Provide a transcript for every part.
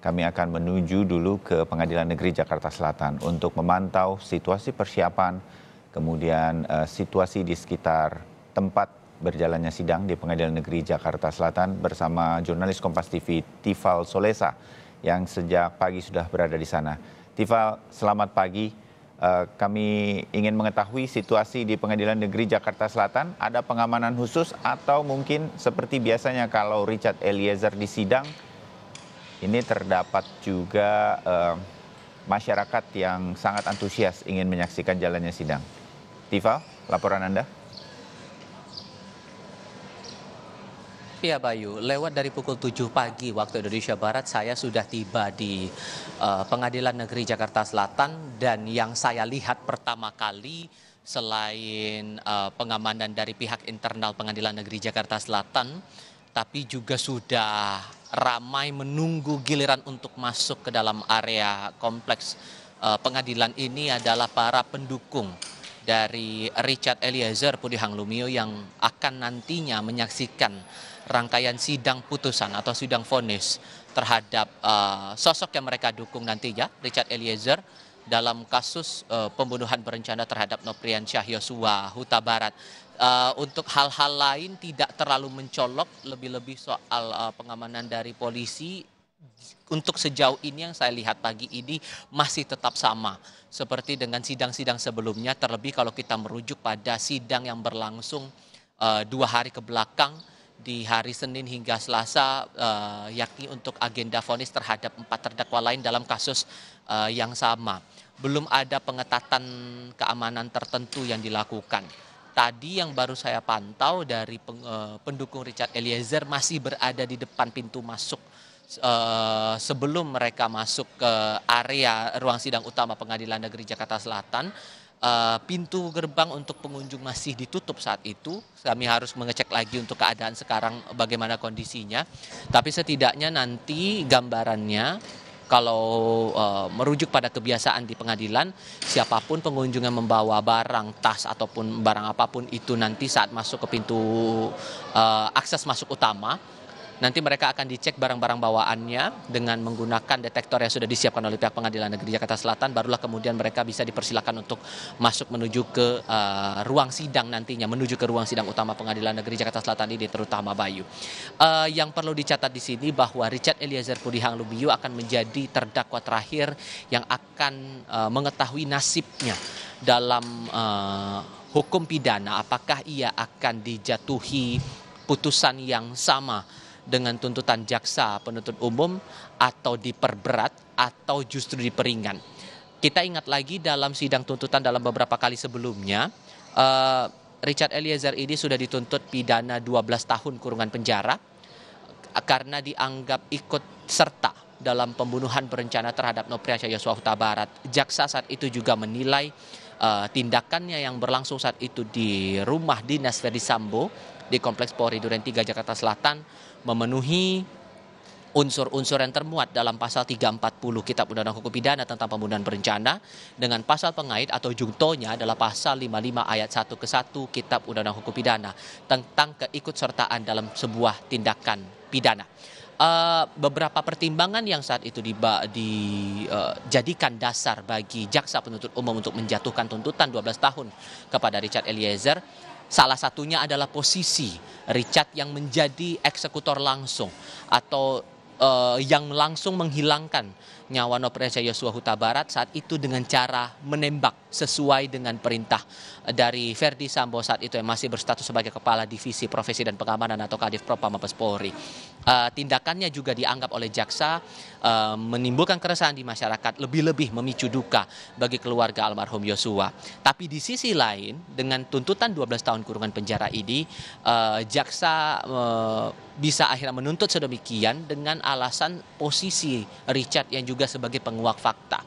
kami akan menuju dulu ke Pengadilan Negeri Jakarta Selatan untuk memantau situasi persiapan, kemudian uh, situasi di sekitar tempat berjalannya sidang di Pengadilan Negeri Jakarta Selatan bersama jurnalis Kompas TV Tifal Solesa yang sejak pagi sudah berada di sana. Tifal, selamat pagi. Eh, kami ingin mengetahui situasi di Pengadilan Negeri Jakarta Selatan. Ada pengamanan khusus atau mungkin seperti biasanya kalau Richard Eliezer di sidang, ini terdapat juga uh, masyarakat yang sangat antusias ingin menyaksikan jalannya sidang. Tifa, laporan Anda. Ya Bayu, lewat dari pukul 7 pagi waktu Indonesia Barat saya sudah tiba di uh, Pengadilan Negeri Jakarta Selatan dan yang saya lihat pertama kali selain uh, pengamanan dari pihak internal Pengadilan Negeri Jakarta Selatan tapi juga sudah ramai menunggu giliran untuk masuk ke dalam area kompleks eh, pengadilan ini adalah para pendukung dari Richard Eliezer Pudihang Lumio yang akan nantinya menyaksikan rangkaian sidang putusan atau sidang vonis terhadap uh, sosok yang mereka dukung nantinya Richard Eliezer dalam kasus uh, pembunuhan berencana terhadap Noprian Syah Yosua Huta Barat. Uh, untuk hal-hal lain tidak terlalu mencolok, lebih-lebih soal uh, pengamanan dari polisi untuk sejauh ini yang saya lihat pagi ini masih tetap sama seperti dengan sidang-sidang sebelumnya terlebih kalau kita merujuk pada sidang yang berlangsung uh, dua hari ke belakang di hari Senin hingga Selasa uh, yakni untuk agenda vonis terhadap empat terdakwa lain dalam kasus uh, yang sama. Belum ada pengetatan keamanan tertentu yang dilakukan. Tadi yang baru saya pantau dari peng, uh, pendukung Richard Eliezer masih berada di depan pintu masuk uh, sebelum mereka masuk ke area ruang sidang utama Pengadilan Negeri Jakarta Selatan Eh, pintu gerbang untuk pengunjung masih ditutup saat itu. Kami harus mengecek lagi untuk keadaan sekarang bagaimana kondisinya. Tapi setidaknya nanti gambarannya kalau uh, merujuk pada kebiasaan di pengadilan, siapapun pengunjung yang membawa barang, tas ataupun barang apapun itu nanti saat masuk ke pintu uh, akses masuk utama Nanti mereka akan dicek barang-barang bawaannya dengan menggunakan detektor yang sudah disiapkan oleh pihak Pengadilan Negeri Jakarta Selatan. Barulah kemudian mereka bisa dipersilakan untuk masuk menuju ke uh, ruang sidang nantinya, menuju ke ruang sidang utama Pengadilan Negeri Jakarta Selatan ini, terutama Bayu. Uh, yang perlu dicatat di sini bahwa Richard Eliezer Pudihang Lubiu akan menjadi terdakwa terakhir yang akan uh, mengetahui nasibnya dalam uh, hukum pidana apakah ia akan dijatuhi putusan yang sama dengan tuntutan jaksa penuntut umum atau diperberat atau justru diperingan. Kita ingat lagi dalam sidang tuntutan dalam beberapa kali sebelumnya, eh, Richard Eliezer ini sudah dituntut pidana 12 tahun kurungan penjara karena dianggap ikut serta dalam pembunuhan berencana terhadap Nopriansyah Yosua Huta Barat. Jaksa saat itu juga menilai uh, tindakannya yang berlangsung saat itu di rumah dinas Ferdi Sambo di Kompleks Polri Duren 3 Jakarta Selatan memenuhi unsur-unsur yang termuat dalam pasal 340 Kitab Undang-Undang Hukum Pidana tentang Pembunuhan Berencana dengan pasal pengait atau jungtonya adalah pasal 55 ayat 1 ke 1 Kitab Undang-Undang Hukum Pidana tentang keikutsertaan dalam sebuah tindakan pidana. Uh, beberapa pertimbangan yang saat itu dijadikan di, uh, dasar bagi jaksa penuntut umum untuk menjatuhkan tuntutan 12 tahun kepada Richard Eliezer Salah satunya adalah posisi Richard yang menjadi eksekutor langsung atau uh, yang langsung menghilangkan Nyawano Presa Yosua Huta Barat saat itu dengan cara menembak sesuai dengan perintah dari Verdi Sambo saat itu yang masih berstatus sebagai Kepala Divisi Profesi dan Pengamanan atau Kadif Propam Mabes Polri. Eh, tindakannya juga dianggap oleh jaksa eh, menimbulkan keresahan di masyarakat lebih-lebih memicu duka bagi keluarga almarhum Yosua. Tapi di sisi lain dengan tuntutan 12 tahun kurungan penjara ini eh, jaksa bisa akhirnya menuntut sedemikian dengan alasan posisi Richard yang juga juga sebagai penguak fakta.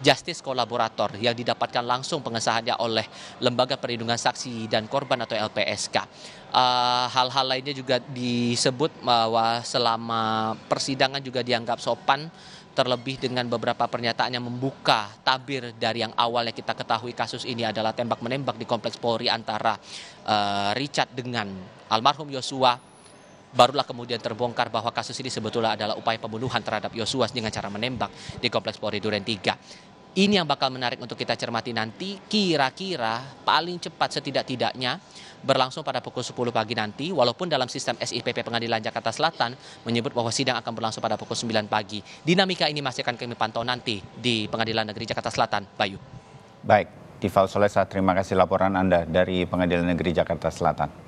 Justice kolaborator yang didapatkan langsung pengesahannya oleh Lembaga Perlindungan Saksi dan Korban atau LPSK. Eh, hal-hal uh, lainnya juga disebut bahwa selama persidangan juga dianggap sopan terlebih dengan beberapa pernyataan yang membuka tabir dari yang awalnya kita ketahui kasus ini adalah tembak menembak di kompleks Polri antara uh, Richard dengan almarhum Yosua barulah kemudian terbongkar bahwa kasus ini sebetulnya adalah upaya pembunuhan terhadap Yosua dengan cara menembak di Kompleks Polri Duren 3. Ini yang bakal menarik untuk kita cermati nanti kira-kira paling cepat setidak-tidaknya berlangsung pada pukul 10 pagi nanti walaupun dalam sistem SIPP Pengadilan Jakarta Selatan menyebut bahwa sidang akan berlangsung pada pukul 9 pagi. Dinamika ini masih akan kami pantau nanti di Pengadilan Negeri Jakarta Selatan. Bayu. Baik, Tifal Solesa, terima kasih laporan Anda dari Pengadilan Negeri Jakarta Selatan.